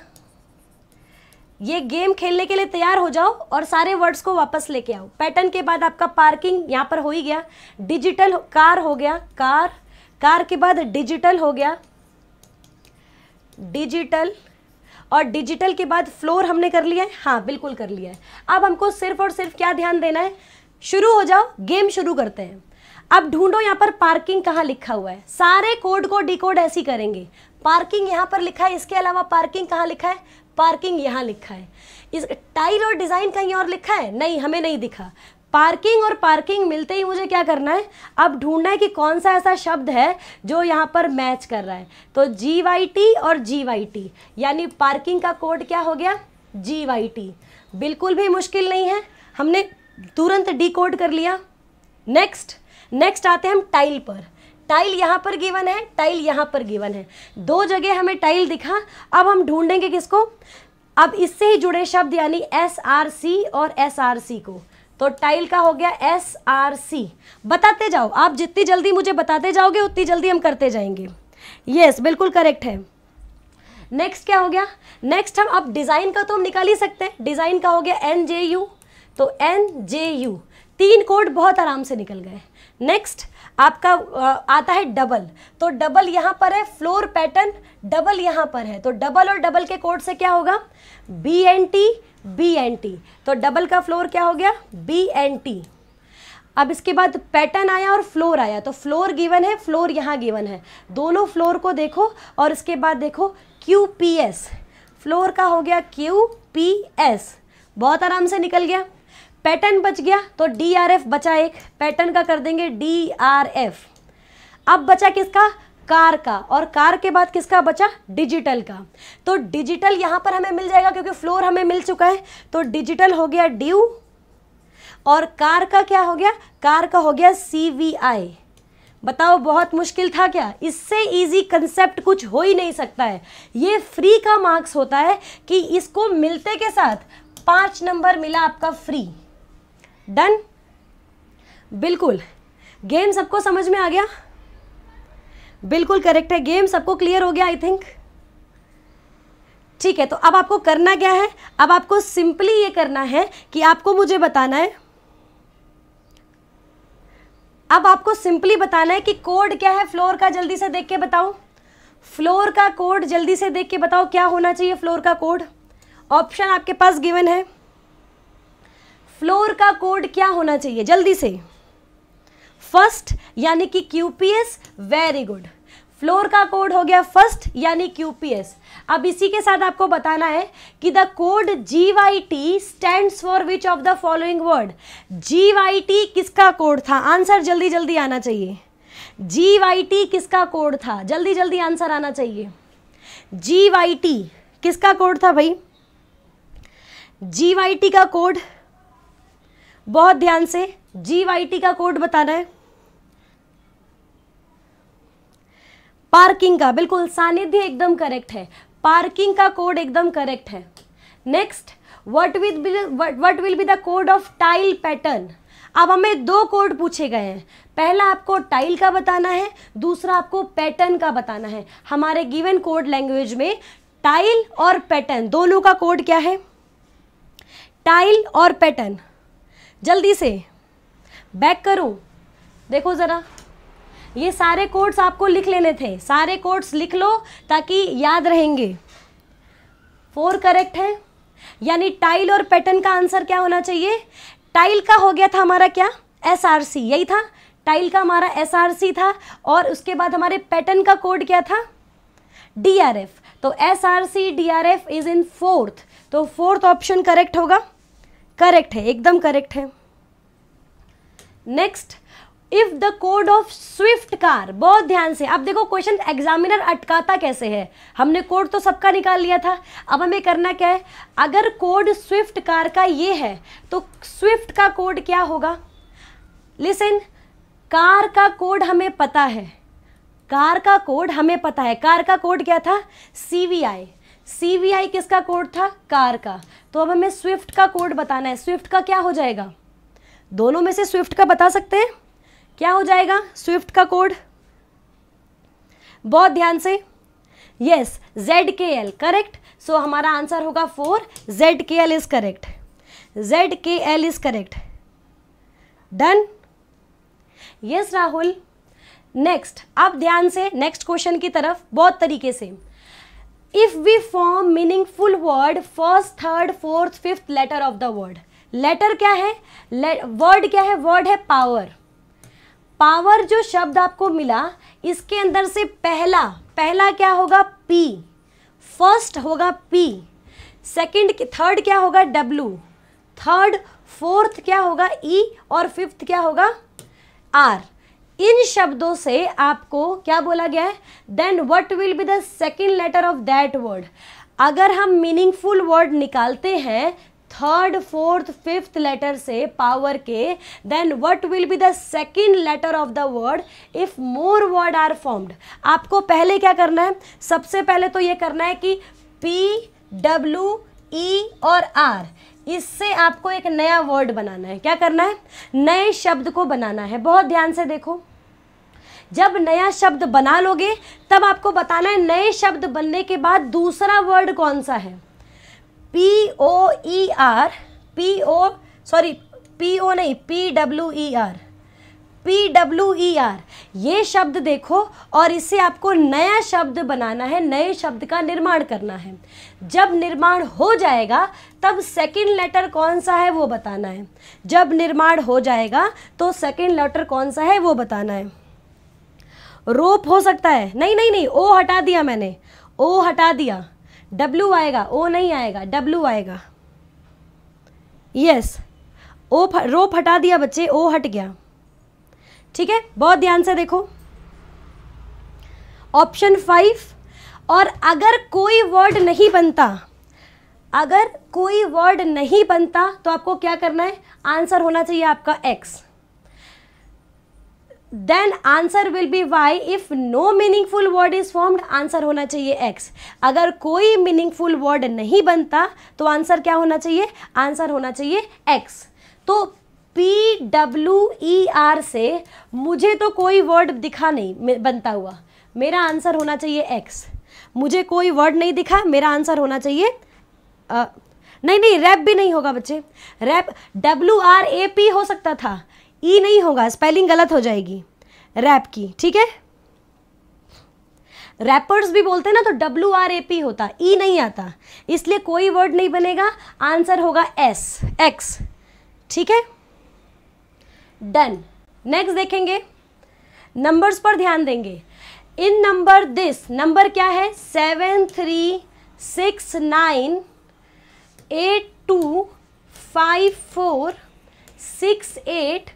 ये गेम खेलने के लिए तैयार हो जाओ और सारे वर्ड्स को वापस लेके आओ पैटर्न के बाद आपका पार्किंग यहाँ पर हो ही गया डिजिटल कार हो गया कार कार के बाद डिजिटल हो गया डिजिटल और डिजिटल के बाद फ्लोर हमने कर लिया है हाँ बिल्कुल कर लिया है अब हमको सिर्फ और सिर्फ क्या ध्यान देना है शुरू हो जाओ गेम शुरू करते हैं अब ढूंढो यहाँ पर पार्किंग कहाँ लिखा हुआ है सारे कोड को डिकोड ऐसी करेंगे पार्किंग यहाँ पर लिखा है इसके अलावा पार्किंग कहाँ लिखा है पार्किंग यहाँ लिखा है इस टाइल और डिज़ाइन कहीं और लिखा है नहीं हमें नहीं दिखा पार्किंग और पार्किंग मिलते ही मुझे क्या करना है अब ढूंढना है कि कौन सा ऐसा शब्द है जो यहाँ पर मैच कर रहा है तो जी वाई टी और जी वाई टी यानी पार्किंग का कोड क्या हो गया जी वाई टी बिल्कुल भी मुश्किल नहीं है हमने तुरंत डी कोड कर लिया नेक्स्ट नेक्स्ट आते हैं हम टाइल पर टाइल यहाँ पर गिवन है टाइल यहाँ पर गिवन है दो जगह हमें टाइल दिखा अब हम ढूंढेंगे किसको अब इससे ही जुड़े शब्द यानी एस आर सी और एस आर सी को तो टाइल का हो गया एस आर सी बताते जाओ आप जितनी जल्दी मुझे बताते जाओगे उतनी जल्दी हम करते जाएंगे यस yes, बिल्कुल करेक्ट है नेक्स्ट क्या हो गया नेक्स्ट हम अब डिज़ाइन का तो हम निकाल ही सकते हैं डिज़ाइन का हो गया एन जे यू तो एन जे यू तीन कोड बहुत आराम से निकल गए नेक्स्ट आपका आता है डबल तो डबल यहाँ पर है फ्लोर पैटर्न डबल यहाँ पर है तो डबल और डबल के कोड से क्या होगा B N T B N T तो डबल का फ्लोर क्या हो गया बी एन टी अब इसके बाद पैटर्न आया और फ्लोर आया तो फ्लोर गिवन है फ्लोर यहाँ गिवन है दोनों फ्लोर को देखो और इसके बाद देखो क्यू पी एस फ्लोर का हो गया क्यू पी एस बहुत आराम से निकल गया पैटर्न बच गया तो डी आर एफ बचा एक पैटर्न का कर देंगे डी आर एफ अब बचा किसका कार का और कार के बाद किसका बचा डिजिटल का तो डिजिटल यहाँ पर हमें मिल जाएगा क्योंकि फ्लोर हमें मिल चुका है तो डिजिटल हो गया ड्यू और कार का क्या हो गया कार का हो गया सी वी आई बताओ बहुत मुश्किल था क्या इससे इजी कंसेप्ट कुछ हो ही नहीं सकता है ये फ्री का मार्क्स होता है कि इसको मिलते के साथ पाँच नंबर मिला आपका फ्री डन बिल्कुल गेम सबको समझ में आ गया बिल्कुल करेक्ट है गेम सबको क्लियर हो गया आई थिंक ठीक है तो अब आपको करना क्या है अब आपको सिंपली ये करना है कि आपको मुझे बताना है अब आपको सिंपली बताना है कि कोड क्या है फ्लोर का जल्दी से देख के बताओ फ्लोर का कोड जल्दी से देख के बताओ क्या होना चाहिए फ्लोर का कोड ऑप्शन आपके पास गिवन है फ्लोर का कोड क्या होना चाहिए जल्दी से फर्स्ट यानी कि क्यूपीएस वेरी गुड फ्लोर का कोड हो गया फर्स्ट यानी क्यूपीएस अब इसी के साथ आपको बताना है कि the code G Y T stand for which of the following word G Y T किसका कोड था आंसर जल्दी जल्दी आना चाहिए जी वाई टी किसका कोड था जल्दी जल्दी आंसर आना चाहिए जी वाई टी किसका कोड था भाई जी वाई टी का कोड बहुत ध्यान से जी वाई टी का कोड बताना है पार्किंग का बिल्कुल सानिध्य एकदम करेक्ट है पार्किंग का कोड एकदम करेक्ट है next what with what will be the code of tile pattern अब हमें दो कोड पूछे गए हैं पहला आपको टाइल का बताना है दूसरा आपको पैटर्न का बताना है हमारे गिवन कोड लैंग्वेज में टाइल और पैटर्न दोनों का कोड क्या है टाइल और पैटर्न जल्दी से बैक करो देखो ज़रा ये सारे कोड्स आपको लिख लेने थे सारे कोड्स लिख लो ताकि याद रहेंगे फोर करेक्ट है यानी टाइल और पैटर्न का आंसर क्या होना चाहिए टाइल का हो गया था हमारा क्या एस आर सी यही था टाइल का हमारा एस आर सी था और उसके बाद हमारे पैटर्न का कोड क्या था डी आर एफ तो S R C D R F is in fourth तो फोर्थ ऑप्शन करेक्ट होगा करेक्ट है एकदम करेक्ट है next if the code of Swift car बहुत ध्यान से अब देखो क्वेश्चन एग्जामिनर अटकाता कैसे है हमने कोड तो सबका निकाल लिया था अब हमें करना क्या है अगर कोड स्विफ्ट कार का ये है तो स्विफ्ट का कोड क्या होगा लिसन कार का कोड हमें पता है कार का कोड हमें पता है कार का कोड क्या था सी वी आई सीवीआई किसका कोड था कार का तो अब हमें स्विफ्ट का कोड बताना है स्विफ्ट का क्या हो जाएगा दोनों में से स्विफ्ट का बता सकते हैं क्या हो जाएगा स्विफ्ट का कोड बहुत ध्यान से yes Z K L correct so हमारा आंसर होगा four Z K L is correct Z K L is correct done yes Rahul next आप ध्यान से नेक्स्ट क्वेश्चन की तरफ बहुत तरीके से if we form meaningful word first third fourth fifth letter of the word letter क्या है वर्ड क्या है वर्ड है पावर पावर जो शब्द आपको मिला इसके अंदर से पहला पहला क्या होगा पी फर्स्ट होगा पी सेकेंड थर्ड क्या होगा डब्ल्यू थर्ड फोर्थ क्या होगा ई e, और फिफ्थ क्या होगा आर इन शब्दों से आपको क्या बोला गया है then what will be the second letter of that word अगर हम मीनिंगफुल वर्ड निकालते हैं थर्ड फोर्थ फिफ्थ लेटर से पावर के then what will be the second letter of the word if more word are formed आपको पहले क्या करना है सबसे पहले तो ये करना है कि पी डब्ल्यू ई और आर इससे आपको एक नया वर्ड बनाना है क्या करना है नए शब्द को बनाना है बहुत ध्यान से देखो जब नया शब्द बना लोगे तब आपको बताना है नए शब्द बनने के बाद दूसरा वर्ड कौन सा है P O E R P O sorry P O नहीं P W E R P W E R ये शब्द देखो और इसे आपको नया शब्द बनाना है नए शब्द का निर्माण करना है जब निर्माण हो जाएगा तब सेकंड लेटर कौन सा है वो बताना है जब निर्माण हो जाएगा तो सेकंड लेटर कौन सा है वो बताना है रोप हो सकता है नहीं नहीं नहीं ओ हटा दिया मैंने ओ हटा दिया डब्लू आएगा ओ नहीं आएगा डब्लू आएगा यस ओ रोप हटा दिया बच्चे ओ हट गया ठीक है बहुत ध्यान से देखो ऑप्शन फाइव और अगर कोई वर्ड नहीं बनता अगर कोई वर्ड नहीं बनता तो आपको क्या करना है आंसर होना चाहिए आपका X then answer will be Y if no meaningful word is formed answer होना चाहिए एक्स अगर कोई मीनिंगफुल वर्ड नहीं बनता तो आंसर क्या होना चाहिए आंसर होना चाहिए एक्स तो पी डब्ल्यू ई आर से मुझे तो कोई वर्ड दिखा नहीं बनता हुआ मेरा आंसर होना चाहिए एक्स मुझे कोई वर्ड नहीं दिखा मेरा आंसर होना चाहिए आ, नहीं नहीं रैप भी नहीं होगा बच्चे wrap W R A P हो सकता था ई e नहीं होगा स्पेलिंग गलत हो जाएगी रैप की ठीक है रैपर्स भी बोलते हैं ना तो डब्ल्यू आर ए पी होता ई e नहीं आता इसलिए कोई वर्ड नहीं बनेगा आंसर होगा एस एक्स ठीक है डन नेक्स्ट देखेंगे नंबर्स पर ध्यान देंगे इन नंबर दिस नंबर क्या है seven three six nine eight two five four six eight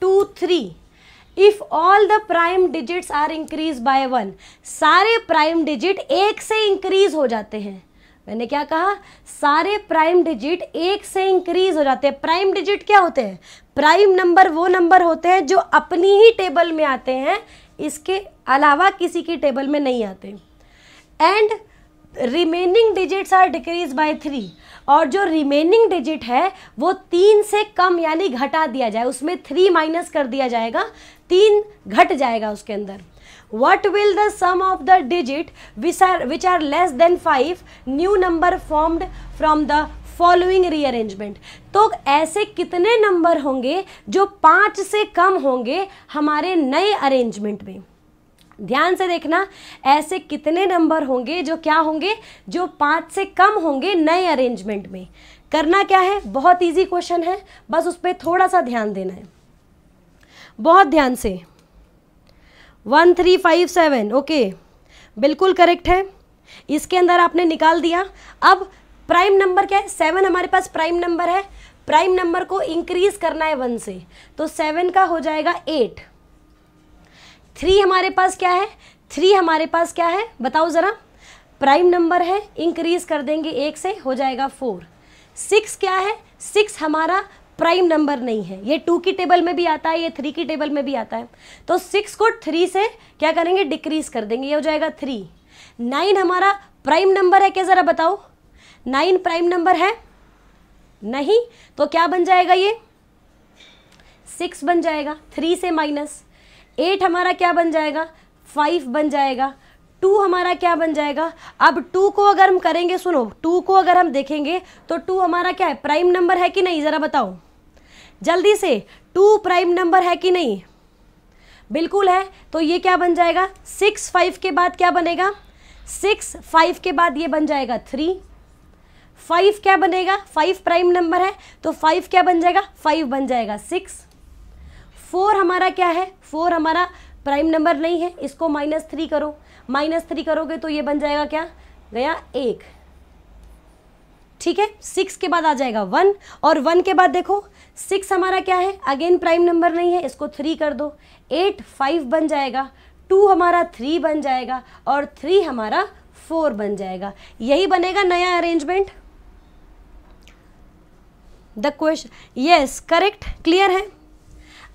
two three if all the prime digits are increase by one सारे प्राइम डिजिट एक से इंक्रीज हो जाते हैं मैंने क्या कहा सारे प्राइम डिजिट एक से इंक्रीज हो जाते हैं प्राइम डिजिट क्या होते हैं प्राइम नंबर वो नंबर होते हैं जो अपनी ही टेबल में आते हैं इसके अलावा किसी की टेबल में नहीं आते and remaining digits are decrease by three और जो रिमेनिंग डिजिट है वो तीन से कम यानी घटा दिया जाए उसमें थ्री माइनस कर दिया जाएगा तीन घट जाएगा उसके अंदर what will the sum of the digit which are which are less than five new number formed from the following rearrangement तो ऐसे कितने नंबर होंगे जो पाँच से कम होंगे हमारे नए अरेंजमेंट में ध्यान से देखना ऐसे कितने नंबर होंगे जो क्या होंगे जो पाँच से कम होंगे नए अरेंजमेंट में करना क्या है बहुत इजी क्वेश्चन है बस उस पर थोड़ा सा ध्यान देना है बहुत ध्यान से one three five seven okay बिल्कुल करेक्ट है इसके अंदर आपने निकाल दिया अब प्राइम नंबर क्या है सेवन हमारे पास प्राइम नंबर है प्राइम नंबर को इंक्रीज करना है वन से तो सेवन का हो जाएगा एट थ्री हमारे पास क्या है थ्री हमारे पास क्या है बताओ ज़रा प्राइम नंबर है इंक्रीज कर देंगे एक से हो जाएगा फोर सिक्स क्या है सिक्स हमारा प्राइम नंबर नहीं है ये टू की टेबल में भी आता है ये थ्री की टेबल में भी आता है तो सिक्स को थ्री से क्या करेंगे डिक्रीज कर देंगे ये हो जाएगा थ्री नाइन हमारा प्राइम नंबर है क्या ज़रा बताओ नाइन प्राइम नंबर है नहीं तो क्या बन जाएगा ये सिक्स बन जाएगा थ्री से माइनस एट हमारा क्या बन जाएगा फाइव बन जाएगा टू हमारा क्या बन जाएगा अब टू को अगर हम करेंगे सुनो टू को अगर हम देखेंगे तो टू हमारा क्या है प्राइम नंबर है कि नहीं ज़रा बताओ जल्दी से टू प्राइम नंबर है कि नहीं बिल्कुल है तो ये क्या बन जाएगा सिक्स फाइव के बाद क्या बनेगा सिक्स फाइव के बाद ये बन जाएगा थ्री फाइव क्या बनेगा फाइव प्राइम नंबर है तो फाइव क्या बन जाएगा फाइव बन जाएगा सिक्स फोर हमारा क्या है फोर हमारा प्राइम नंबर नहीं है इसको माइनस थ्री करो माइनस थ्री करोगे तो ये बन जाएगा क्या गया एक ठीक है सिक्स के बाद आ जाएगा वन और वन के बाद देखो सिक्स हमारा क्या है अगेन प्राइम नंबर नहीं है इसको थ्री कर दो एट फाइव बन जाएगा टू हमारा थ्री बन जाएगा और थ्री हमारा फोर बन जाएगा यही बनेगा नया arrangement the question yes correct clear है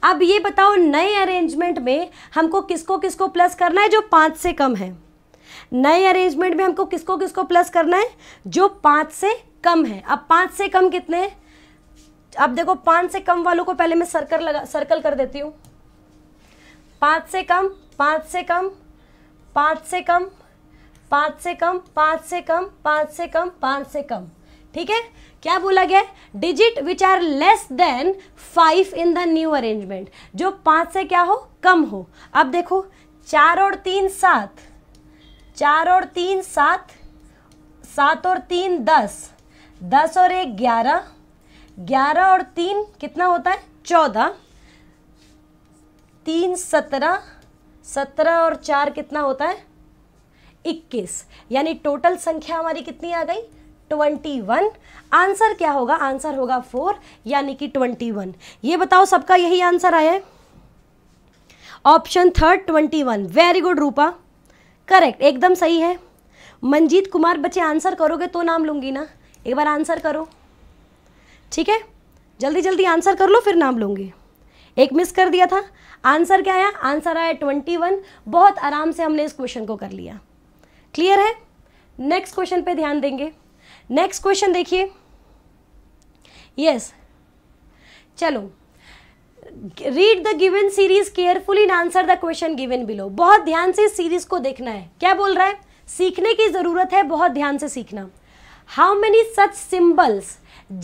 अब ये बताओ नए अरेंजमेंट में हमको किसको किसको प्लस करना है जो पाँच से कम है नए अरेंजमेंट में हमको किसको किसको प्लस करना है जो पाँच से कम है अब पाँच से कम कितने हैं अब देखो पाँच से कम वालों को पहले मैं सर्कल लगा सर्कल कर देती हूँ पाँच से कम पाँच से कम पाँच से कम पाँच से कम पाँच से कम पाँच से कम पाँच से कम ठीक है क्या बोला गया digit which are less than five in the new arrangement जो पांच से क्या हो कम हो अब देखो चार और तीन सात चार और तीन सात सात और तीन दस दस और एक ग्यारह ग्यारह और तीन कितना होता है चौदह तीन सत्रह सत्रह और चार कितना होता है इक्कीस यानी टोटल संख्या हमारी कितनी आ गई ट्वेंटी वन आंसर क्या होगा आंसर होगा फोर यानी कि ट्वेंटी वन ये बताओ सबका यही आंसर आया है option third twenty one very good Rupa correct एकदम सही है मंजीत कुमार बच्चे आंसर करोगे तो नाम लूंगी ना एक बार आंसर करो ठीक है जल्दी जल्दी आंसर कर लो फिर नाम लूंगी एक मिस कर दिया था आंसर क्या आया आंसर आया ट्वेंटी वन बहुत आराम से हमने इस क्वेश्चन को कर लिया क्लियर है नेक्स्ट क्वेश्चन पे ध्यान देंगे नेक्स्ट क्वेश्चन देखिए यस चलो read the given series carefully in answer the question given below बहुत ध्यान से सीरीज को देखना है क्या बोल रहा है सीखने की ज़रूरत है बहुत ध्यान से सीखना हाउ मैनी सच सिंबल्स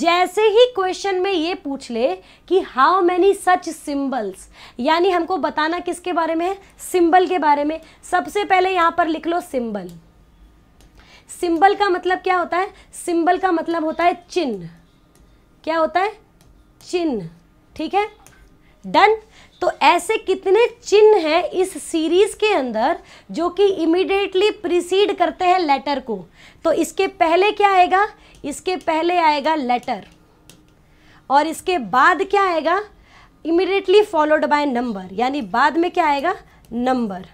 जैसे ही क्वेश्चन में ये पूछ ले कि हाउ मैनी सच सिंबल्स यानी हमको बताना किसके बारे में है सिंबल के बारे में सबसे पहले यहाँ पर लिख लो सिंबल सिंबल का मतलब क्या होता है सिंबल का मतलब होता है चिन्ह क्या होता है चिन्ह ठीक है डन तो ऐसे कितने चिन्ह हैं इस सीरीज के अंदर जो कि इमिडिएटली प्रिसीड करते हैं लेटर को तो इसके पहले क्या आएगा इसके पहले आएगा लेटर और इसके बाद क्या आएगा इमिडिएटली फॉलोड बाय नंबर यानी बाद में क्या आएगा नंबर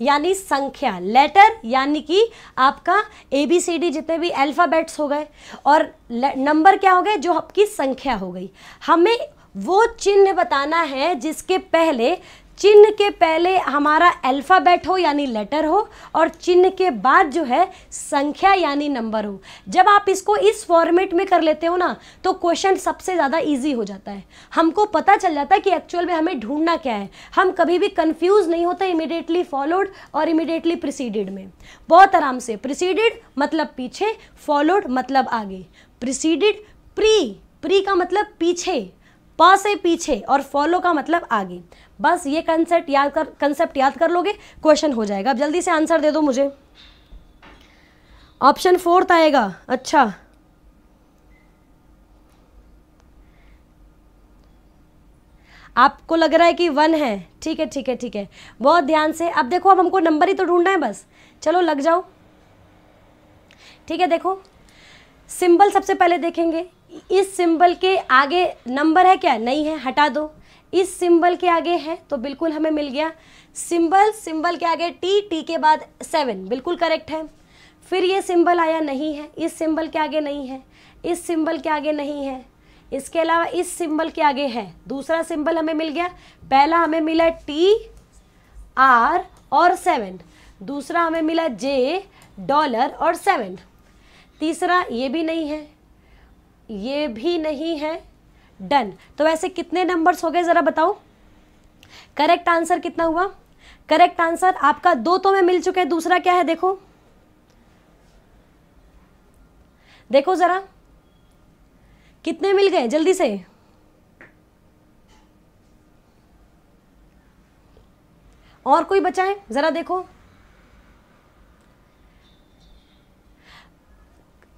यानी संख्या लेटर यानी कि आपका ए बी सी डी जितने भी अल्फ़ाबेट्स हो गए और नंबर क्या हो गए जो आपकी संख्या हो गई हमें वो चिन्ह बताना है जिसके पहले चिन्ह के पहले हमारा अल्फ़ाबेट हो यानी लेटर हो और चिन्ह के बाद जो है संख्या यानी नंबर हो जब आप इसको इस फॉर्मेट में कर लेते हो ना तो क्वेश्चन सबसे ज़्यादा ईजी हो जाता है हमको पता चल जाता है कि एक्चुअल में हमें ढूंढना क्या है हम कभी भी कन्फ्यूज़ नहीं होते इमिडिएटली फॉलोड और इमिडिएटली प्रिसीडेड में बहुत आराम से प्रिसीडेड मतलब पीछे फॉलोड मतलब आगे प्रिसीडेड प्री प्री का मतलब पीछे प से पीछे और फॉलो का मतलब आगे बस ये कंसेप्ट याद कर कंसेप्ट याद कर लोगे क्वेश्चन हो जाएगा अब जल्दी से आंसर दे दो मुझे ऑप्शन फोर्थ आएगा अच्छा आपको लग रहा है कि वन है ठीक है ठीक है ठीक है बहुत ध्यान से अब देखो अब हमको नंबर ही तो ढूंढना है बस चलो लग जाओ ठीक है देखो सिंबल सबसे पहले देखेंगे इस सिंबल के आगे नंबर है क्या नहीं है हटा दो इस सिंबल के आगे है तो बिल्कुल हमें मिल गया सिंबल सिंबल के आगे टी टी के बाद सेवन बिल्कुल करेक्ट है फिर ये सिंबल आया नहीं है इस सिंबल के आगे नहीं है इस सिंबल के आगे नहीं है इसके अलावा इस सिंबल के आगे है दूसरा सिंबल हमें मिल गया पहला हमें मिला टी आर और सेवन दूसरा हमें मिला जे डॉलर और सेवन तीसरा ये भी नहीं है ये भी नहीं है डन तो वैसे कितने नंबर्स हो गए ज़रा बताओ करेक्ट आंसर कितना हुआ करेक्ट आंसर आपका दो तो में मिल चुके हैं दूसरा क्या है देखो देखो ज़रा कितने मिल गए जल्दी से और कोई बचा है ज़रा देखो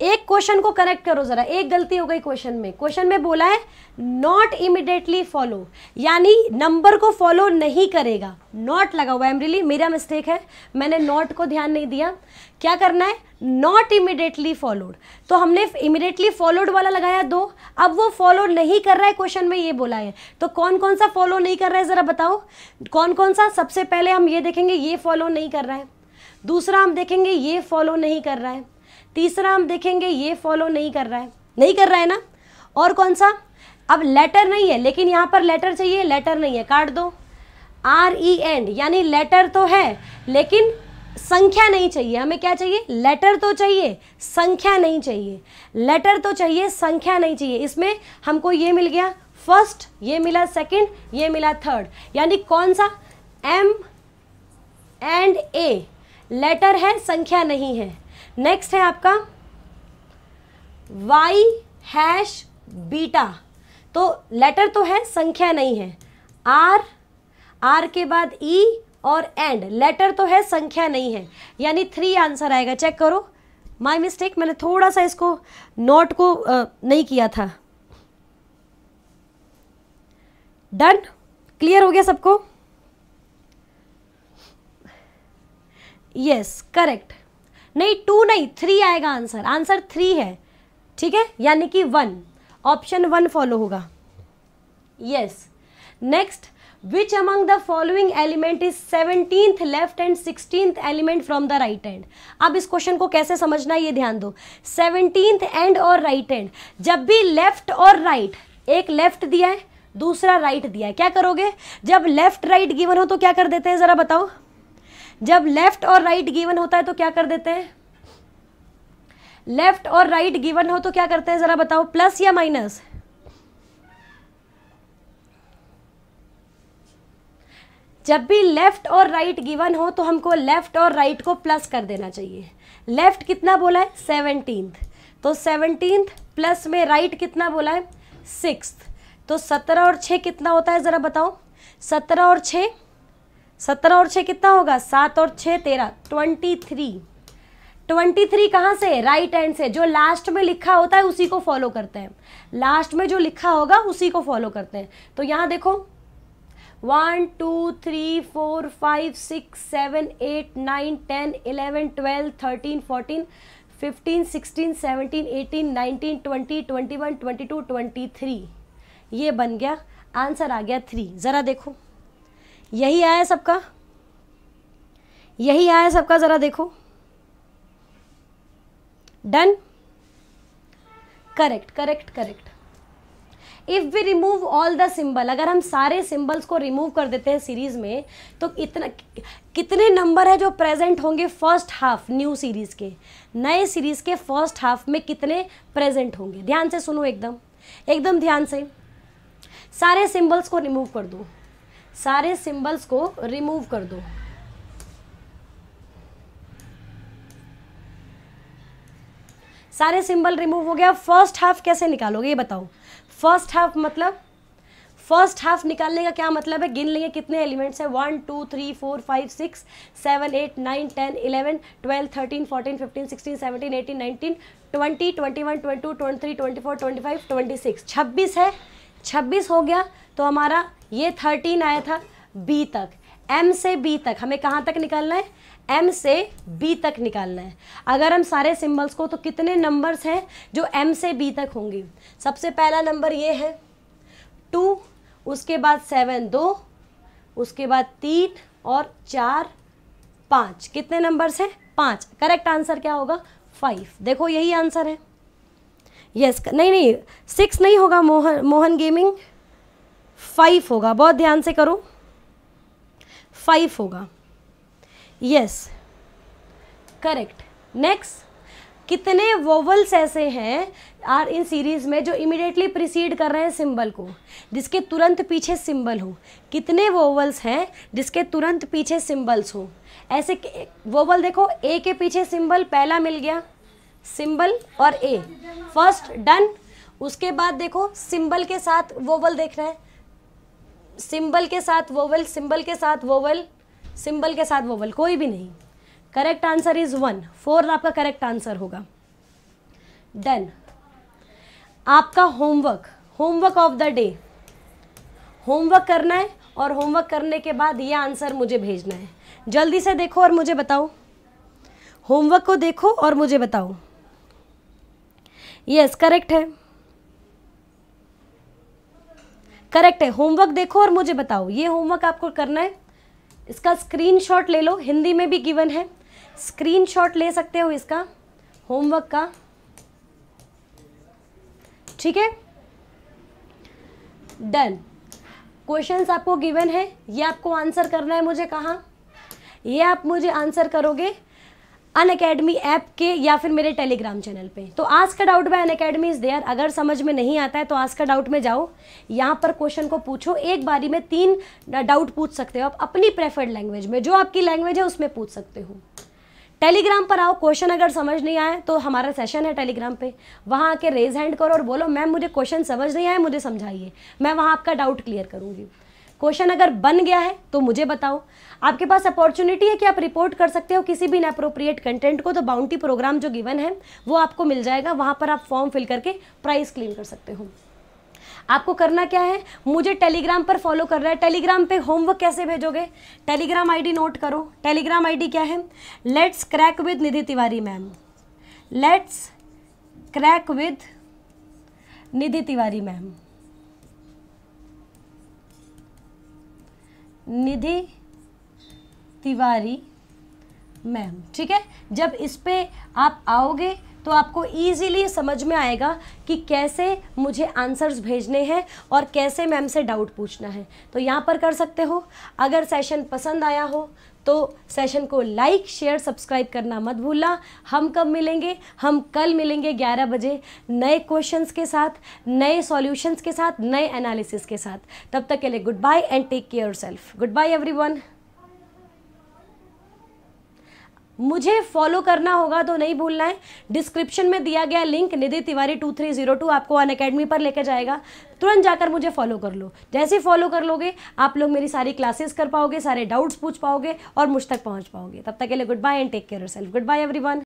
एक क्वेश्चन को करेक्ट करो जरा एक गलती हो गई क्वेश्चन में क्वेश्चन में बोला है नॉट इमिडिएटली फॉलो यानी नंबर को फॉलो नहीं करेगा नॉट लगा हुआ एमरीली मेरा मिस्टेक है मैंने नॉट को ध्यान नहीं दिया क्या करना है नॉट इमिडिएटली फॉलोड तो हमने इमिडिएटली फॉलोड वाला लगाया दो अब वो फॉलो नहीं कर रहा है क्वेश्चन में ये बोला है तो कौन कौन सा फॉलो नहीं कर रहा है ज़रा बताओ कौन कौन सा सबसे पहले हम ये देखेंगे ये फॉलो नहीं कर रहा है दूसरा हम देखेंगे ये फॉलो नहीं कर रहा है तीसरा हम देखेंगे ये फॉलो नहीं कर रहा है नहीं कर रहा है ना और कौन सा अब लेटर नहीं है लेकिन यहाँ पर लेटर चाहिए लेटर नहीं है काट दो आर ई एन यानी लेटर तो है लेकिन संख्या नहीं चाहिए हमें क्या चाहिए लेटर तो चाहिए संख्या नहीं चाहिए लेटर तो चाहिए संख्या नहीं चाहिए इसमें हमको ये मिल गया फर्स्ट ये मिला सेकंड ये मिला थर्ड यानी कौन सा एम एंड ए लेटर है संख्या नहीं है नेक्स्ट है आपका वाई हैश बीटा तो लेटर तो है संख्या नहीं है आर आर के बाद ई e और एंड लेटर तो है संख्या नहीं है यानी थ्री आंसर आएगा चेक करो माई मिस्टेक मैंने थोड़ा सा इसको नोट को आ, नहीं किया था डन क्लियर हो गया सबको यस करेक्ट नहीं टू नहीं थ्री आएगा आंसर आंसर थ्री है ठीक है यानी कि वन ऑप्शन वन फॉलो होगा yes next which among the following element is seventeenth left end sixteenth element from the right end अब इस क्वेश्चन को कैसे समझना ये ध्यान दो सेवनटींथ एंड और राइट right एंड जब भी लेफ्ट और राइट right, एक लेफ्ट दिया है दूसरा राइट right दिया है क्या करोगे जब लेफ्ट राइट गिवन हो तो क्या कर देते हैं ज़रा बताओ जब लेफ्ट और राइट right गिवन होता है तो क्या कर देते हैं लेफ्ट और राइट right गिवन हो तो क्या करते हैं जरा बताओ प्लस या माइनस जब भी लेफ्ट और राइट right गिवन हो तो हमको लेफ्ट और राइट right को प्लस कर देना चाहिए लेफ्ट कितना बोला है सेवनटीन तो सेवनटीन प्लस में राइट right कितना बोला है सिक्स तो सत्रह और छः कितना होता है ज़रा बताओ सत्रह और छः सत्रह और छः कितना होगा सात और छः तेरह ट्वेंटी थ्री ट्वेंटी थ्री कहाँ से राइट हैंड से जो लास्ट में लिखा होता है उसी को फॉलो करते हैं लास्ट में जो लिखा होगा उसी को फॉलो करते हैं तो यहाँ देखो one two three four five six seven eight nine ten eleven twelve thirteen fourteen fifteen sixteen seventeen eighteen nineteen twenty twenty one twenty two twenty three ये बन गया आंसर आ गया थ्री ज़रा देखो यही आया सबका यही आया सबका ज़रा देखो done correct correct correct if we remove all the symbol अगर हम सारे सिंबल्स को रिमूव कर देते हैं सीरीज़ में तो इतना कितने नंबर है जो प्रेजेंट होंगे फर्स्ट हाफ न्यू सीरीज़ के नए सीरीज़ के फर्स्ट हाफ में कितने प्रेजेंट होंगे ध्यान से सुनो एकदम एकदम ध्यान से सारे सिंबल्स को रिमूव कर दो सारे सिंबल्स को रिमूव कर दो सारे सिंबल रिमूव हो गया फर्स्ट हाफ कैसे निकालोगे ये बताओ फर्स्ट हाफ मतलब फर्स्ट हाफ निकालने का क्या मतलब है गिन लेंगे कितने एलिमेंट्स हैं one two three four five six seven eight nine ten eleven twelve thirteen fourteen fifteen sixteen seventeen eighteen nineteen twenty twenty one twenty two twenty three twenty four twenty five twenty six छब्बीस है छब्बीस हो गया तो हमारा ये thirteen आया था बी तक एम से बी तक हमें कहाँ तक निकालना है एम से बी तक निकालना है अगर हम सारे सिंबल्स को तो कितने नंबर्स हैं जो एम से बी तक होंगे सबसे पहला नंबर ये है टू उसके बाद सेवन दो उसके बाद तीन और चार पाँच कितने नंबर्स हैं पाँच करेक्ट आंसर क्या होगा फाइव देखो यही आंसर है यस yes, नहीं नहीं सिक्स नहीं होगा मोहन मोहन गेमिंग फाइव होगा बहुत ध्यान से करो फाइव होगा यस करेक्ट नेक्स्ट कितने वोवल्स ऐसे हैं आर इन सीरीज़ में जो इमिडिएटली प्रिसीड कर रहे हैं सिंबल को जिसके तुरंत पीछे सिंबल हो कितने वोवल्स हैं जिसके तुरंत पीछे सिंबल्स हो ऐसे वोवल देखो ए के पीछे सिंबल पहला मिल गया सिंबल और ए फर्स्ट डन उसके बाद देखो सिंबल के साथ वोवल देख रहे हैं सिंबल के साथ वोवल सिंबल के साथ वोवल सिंबल के साथ वोवल कोई भी नहीं correct answer is one four आपका करेक्ट आंसर होगा डन आपका homework homework of the day homework करना है और होमवर्क करने के बाद ये आंसर मुझे भेजना है जल्दी से देखो और मुझे बताओ होमवर्क को देखो और मुझे बताओ यस yes, करेक्ट है करेक्ट है होमवर्क देखो और मुझे बताओ ये होमवर्क आपको करना है इसका स्क्रीनशॉट ले लो हिंदी में भी गिवन है स्क्रीनशॉट ले सकते हो इसका होमवर्क का ठीक है डन क्वेश्चंस आपको गिवन है ये आपको आंसर करना है मुझे कहाँ ये आप मुझे आंसर करोगे अन अकेडमी ऐप के या फिर मेरे टेलीग्राम चैनल पे तो आज का doubt by Unacademy is there अगर समझ में नहीं आता है तो आज का डाउट में जाओ यहाँ पर क्वेश्चन को पूछो एक बारी में तीन डाउट पूछ सकते हो आप अपनी प्रेफर्ड लैंग्वेज में जो आपकी लैंग्वेज है उसमें पूछ सकते हो टेलीग्राम पर आओ क्वेश्चन अगर समझ नहीं आए तो हमारा सेशन है टेलीग्राम पे वहाँ आके रेज हैंड करो और बोलो मैम मुझे क्वेश्चन समझ नहीं आए मुझे समझाइए मैं वहाँ आपका डाउट क्लियर करूँगी क्वेश्चन अगर बन गया है तो मुझे बताओ आपके पास अपॉर्चुनिटी है कि आप रिपोर्ट कर सकते हो किसी भी इनअप्रोप्रिएट कंटेंट को तो बाउंटी प्रोग्राम जो गिवन है वो आपको मिल जाएगा वहाँ पर आप फॉर्म फिल करके प्राइस क्लेम कर सकते हो आपको करना क्या है मुझे टेलीग्राम पर फॉलो कर रहा है टेलीग्राम पे होमवर्क कैसे भेजोगे टेलीग्राम आईडी नोट करो टेलीग्राम आईडी क्या है let's crack with Nidhi Tiwari ma'am let's crack with Nidhi Tiwari ma'am Nidhi Tiwari ma'am ठीक है जब इस पर आप आओगे तो आपको ईजीली समझ में आएगा कि कैसे मुझे आंसर्स भेजने हैं और कैसे मैम से डाउट पूछना है तो यहाँ पर कर सकते हो अगर सेशन पसंद आया हो तो सेशन को लाइक शेयर सब्सक्राइब करना मत भूलना हम कब मिलेंगे हम कल मिलेंगे 11 बजे नए क्वेश्चंस के साथ नए सॉल्यूशंस के साथ नए एनालिसिस के साथ तब तक के लिए good bye and take care self good bye every मुझे फॉलो करना होगा तो नहीं भूलना है डिस्क्रिप्शन में दिया गया link Nidhi Tiwari two three zero two आपको अन अकेडमी पर लेकर जाएगा तुरंत जाकर मुझे फॉलो कर लो जैसे फॉलो कर लोगे आप लोग मेरी सारी क्लासेस कर पाओगे सारे डाउट्स पूछ पाओगे और मुझ तक पहुँच पाओगे तब तक के लिए good bye and take care self good bye every